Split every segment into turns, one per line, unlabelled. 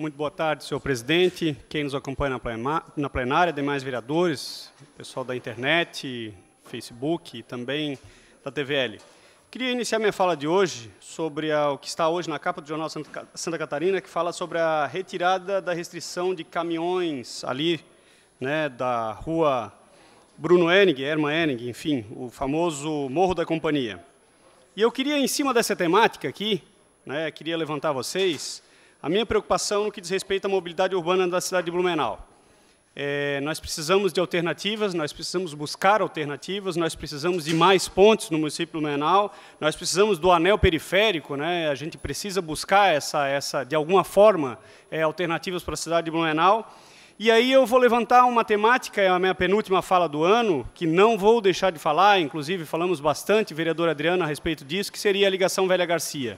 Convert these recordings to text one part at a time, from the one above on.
Muito boa tarde, senhor presidente, quem nos acompanha na plenária, demais vereadores, pessoal da internet, Facebook e também da TVL. Queria iniciar minha fala de hoje sobre o que está hoje na capa do jornal Santa Catarina, que fala sobre a retirada da restrição de caminhões ali, né, da rua Bruno Enig, Erma Enig, enfim, o famoso Morro da Companhia. E eu queria, em cima dessa temática aqui, né, queria levantar vocês a minha preocupação no que diz respeito à mobilidade urbana da cidade de Blumenau. É, nós precisamos de alternativas, nós precisamos buscar alternativas, nós precisamos de mais pontes no município de Blumenau, nós precisamos do anel periférico, né? a gente precisa buscar, essa, essa de alguma forma, é, alternativas para a cidade de Blumenau. E aí eu vou levantar uma temática, é a minha penúltima fala do ano, que não vou deixar de falar, inclusive falamos bastante, vereador Adriano, a respeito disso, que seria a ligação Velha Garcia.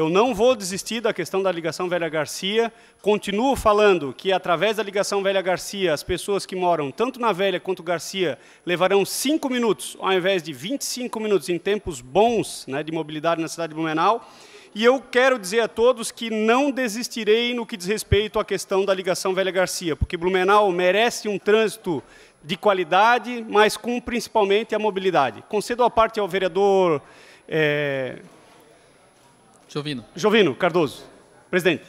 Eu não vou desistir da questão da ligação Velha Garcia. Continuo falando que, através da ligação Velha Garcia, as pessoas que moram tanto na Velha quanto Garcia levarão cinco minutos, ao invés de 25 minutos, em tempos bons né, de mobilidade na cidade de Blumenau. E eu quero dizer a todos que não desistirei no que diz respeito à questão da ligação Velha Garcia, porque Blumenau merece um trânsito de qualidade, mas com principalmente a mobilidade. Concedo a parte ao vereador. É Jovino. Jovino Cardoso. Presidente.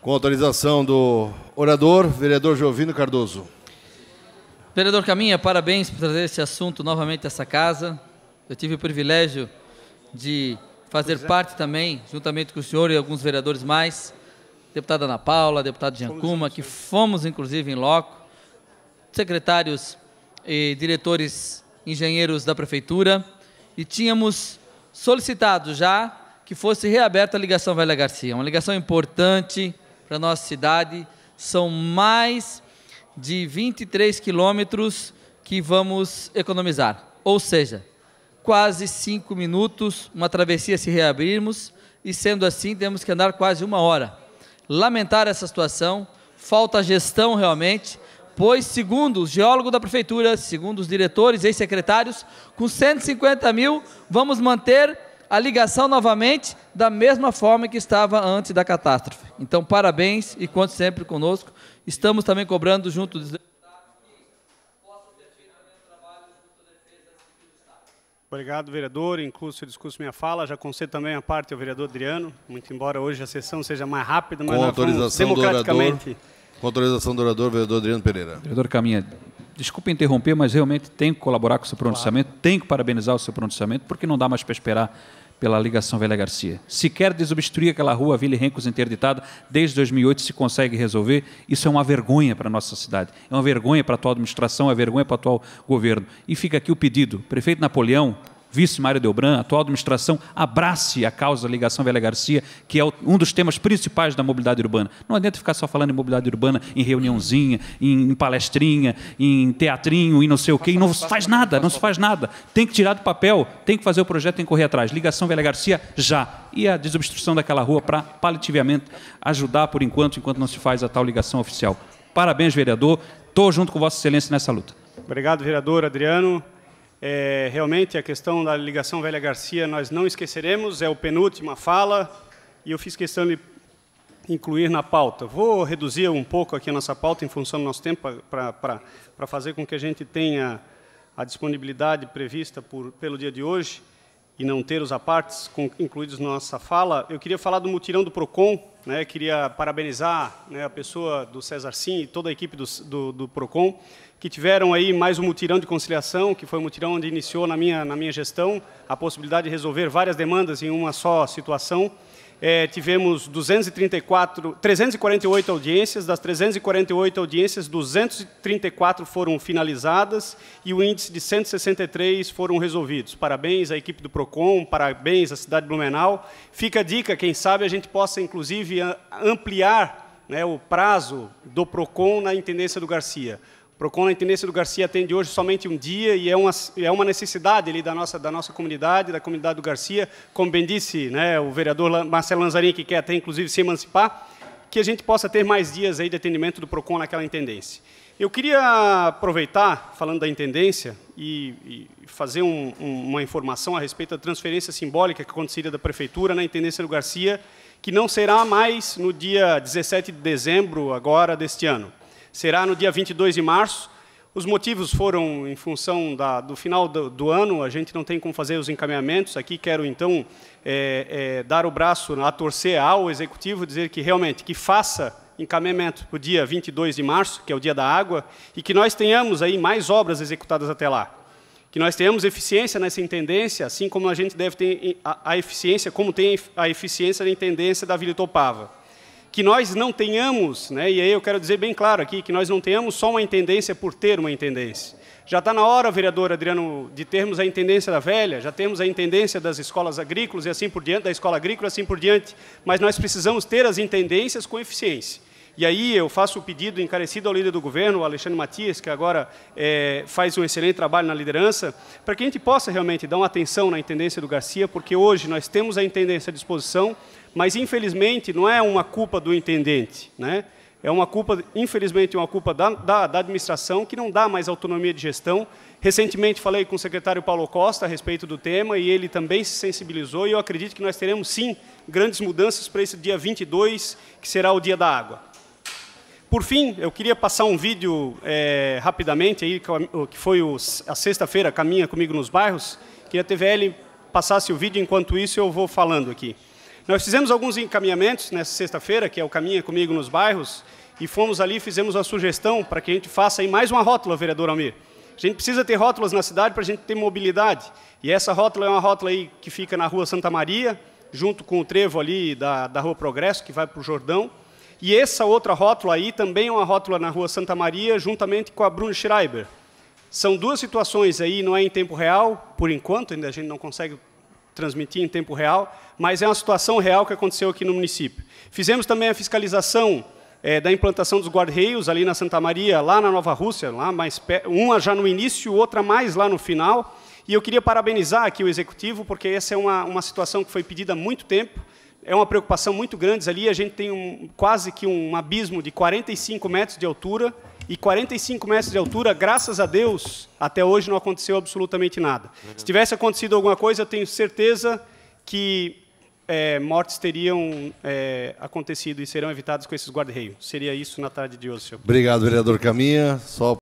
Com autorização do orador, vereador Jovino Cardoso. Vereador Caminha, parabéns por trazer esse assunto novamente a essa casa. Eu tive o privilégio de fazer parte também, juntamente com o senhor e alguns vereadores mais, deputada Ana Paula, deputado Giancuma, que fomos inclusive em loco, secretários e diretores engenheiros da prefeitura, e tínhamos solicitado já que fosse reaberta a ligação Velha Garcia, uma ligação importante para a nossa cidade. São mais de 23 quilômetros que vamos economizar, ou seja, quase cinco minutos uma travessia se reabrirmos e sendo assim temos que andar quase uma hora. Lamentar essa situação, falta gestão realmente, pois, segundo os geólogos da prefeitura, segundo os diretores e secretários, com 150 mil vamos manter a ligação novamente da mesma forma que estava antes da catástrofe. Então, parabéns e conte sempre conosco. Estamos também cobrando junto dos né,
Obrigado, vereador. Incluso eu discurso minha fala. Já concedo também a parte ao vereador Adriano, muito embora hoje a sessão seja mais rápida, mas Com nós vamos democraticamente... Do
orador. Com autorização do orador, vereador Adriano Pereira.
Vereador Caminha, desculpe interromper, mas realmente tenho que colaborar com o seu pronunciamento, claro. tenho que parabenizar o seu pronunciamento, porque não dá mais para esperar pela ligação Velha Garcia. Se quer desobstruir aquela rua Vila Rencos interditada, desde 2008 se consegue resolver, isso é uma vergonha para a nossa cidade, é uma vergonha para a atual administração, é uma vergonha para o atual governo. E fica aqui o pedido, prefeito Napoleão, vice Mário Delbran, atual administração, abrace a causa da ligação Velha Garcia, que é um dos temas principais da mobilidade urbana. Não adianta ficar só falando em mobilidade urbana em reuniãozinha, em, palestrinha, em teatrinho, e não sei o quê, e não se faz nada, não se faz nada. Tem que tirar do papel, tem que fazer o projeto, tem que correr atrás. Ligação Velha Garcia, já. E a desobstrução daquela rua para, paliativamente, ajudar por enquanto, enquanto não se faz a tal ligação oficial. Parabéns, vereador. Estou junto com Vossa Excelência nessa luta.
Obrigado, vereador Adriano. É, realmente, a questão da ligação Velha Garcia nós não esqueceremos, é o penúltima fala, e eu fiz questão de incluir na pauta. Vou reduzir um pouco aqui a nossa pauta em função do nosso tempo para fazer com que a gente tenha a disponibilidade prevista por, pelo dia de hoje e não ter os apartes incluídos na nossa fala, eu queria falar do mutirão do PROCON, né, queria parabenizar né, a pessoa do César Sim e toda a equipe do, do, do, PROCON, que tiveram aí mais um mutirão de conciliação, que foi um mutirão onde iniciou na minha, na minha gestão a possibilidade de resolver várias demandas em uma só situação, é, tivemos 234, 348 audiências, das 348 audiências, 234 foram finalizadas e o índice de 163 foram resolvidos. Parabéns à equipe do PROCON, parabéns à cidade de Blumenau. Fica a dica, quem sabe a gente possa, inclusive, ampliar né, o prazo do PROCON na intendência do Garcia. PROCON na Intendência do Garcia atende hoje somente um dia e é uma, é uma necessidade ali da nossa, da nossa comunidade, da comunidade do Garcia, como bem disse né, o vereador Marcelo Lanzarin, que quer até inclusive se emancipar, que a gente possa ter mais dias aí de atendimento do PROCON naquela Intendência. Eu queria aproveitar, falando da Intendência, e, e fazer um, um, uma informação a respeito da transferência simbólica que aconteceria da Prefeitura na Intendência do Garcia, que não será mais no dia 17 de dezembro agora deste ano será no dia 22 de março. Os motivos foram em função da, do final do, do, ano, a gente não tem como fazer os encaminhamentos. Aqui quero, então, é, é, dar o braço a torcer ao Executivo, dizer que realmente que faça encaminhamento para o dia 22 de março, que é o dia da água, e que nós tenhamos aí mais obras executadas até lá. Que nós tenhamos eficiência nessa intendência, assim como a gente deve ter a, a eficiência, como tem a eficiência na intendência da Vila Topava que nós não tenhamos, né, e aí eu quero dizer bem claro aqui, que nós não tenhamos só uma intendência por ter uma intendência. Já está na hora, vereador Adriano, de termos a intendência da velha, já temos a intendência das escolas agrícolas e assim por diante, da escola agrícola e assim por diante, mas nós precisamos ter as intendências com eficiência. E aí eu faço o pedido encarecido ao líder do governo, Alexandre Matias, que agora é, faz um excelente trabalho na liderança, para que a gente possa realmente dar uma atenção na intendência do Garcia, porque hoje nós temos a intendência à disposição, mas infelizmente não é uma culpa do intendente, né? É uma culpa, infelizmente, uma culpa da, da, da, administração que não dá mais autonomia de gestão. Recentemente falei com o secretário Paulo Costa a respeito do tema e ele também se sensibilizou e eu acredito que nós teremos, sim, grandes mudanças para esse dia 22, que será o Dia da Água. Por fim, eu queria passar um vídeo é, rapidamente, aí, que foi os, a sexta-feira, Caminha Comigo nos Bairros, que a TVL passasse o vídeo, enquanto isso eu vou falando aqui. Nós fizemos alguns encaminhamentos nessa sexta-feira, que é o Caminha Comigo nos Bairros, e fomos ali fizemos a sugestão para que a gente faça aí mais uma rótula, vereador Almir. A gente precisa ter rótulas na cidade para a gente ter mobilidade. E essa rótula é uma rótula aí que fica na Rua Santa Maria, junto com o trevo ali da, da Rua Progresso, que vai para o Jordão. E essa outra rótula aí também é uma rótula na Rua Santa Maria, juntamente com a Bruno Schreiber. São duas situações aí, não é em tempo real, por enquanto, ainda a gente não consegue transmitir em tempo real, mas é uma situação real que aconteceu aqui no município. Fizemos também a fiscalização é, da implantação dos guardeios ali na Santa Maria, lá na Nova Rússia, lá mais uma já no início, outra mais lá no final. E eu queria parabenizar aqui o executivo, porque essa é uma, uma situação que foi pedida há muito tempo é uma preocupação muito grande ali. A gente tem um, quase que um abismo de 45 metros de altura. E 45 metros de altura, graças a Deus, até hoje não aconteceu absolutamente nada. Se tivesse acontecido alguma coisa, eu tenho certeza que é, mortes teriam é, acontecido e serão evitadas com esses guarda-reios. Seria isso na tarde de hoje, senhor.
Obrigado, vereador Caminha. Só